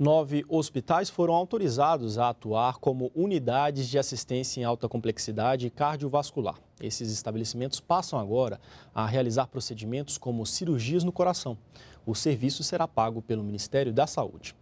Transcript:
Nove hospitais foram autorizados a atuar como unidades de assistência em alta complexidade cardiovascular. Esses estabelecimentos passam agora a realizar procedimentos como cirurgias no coração. O serviço será pago pelo Ministério da Saúde.